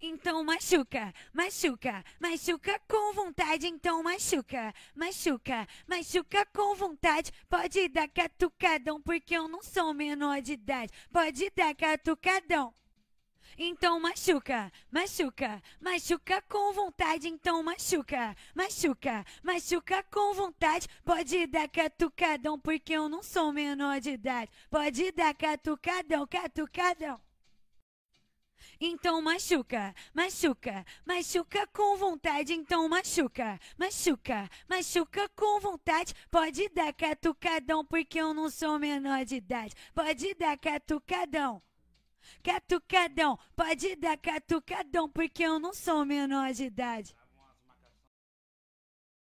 então machuca, machuca, machuca com vontade, então machuca, machuca, machuca com vontade. Pode dar catucadão, porque eu não sou menor de idade. Pode dar catucadão. Então machuca, machuca, machuca com vontade. Então machuca, machuca, machuca com vontade. Pode dar catucadão, porque eu não sou menor de idade. Pode dar catucadão, catucadão então machuca, machuca, machuca com vontade, então machuca, machuca, machuca com vontade. Pode dar catucadão, porque eu não sou menor de idade. Pode dar catucadão. Catucadão, pode dar catucadão, porque eu não sou menor de idade.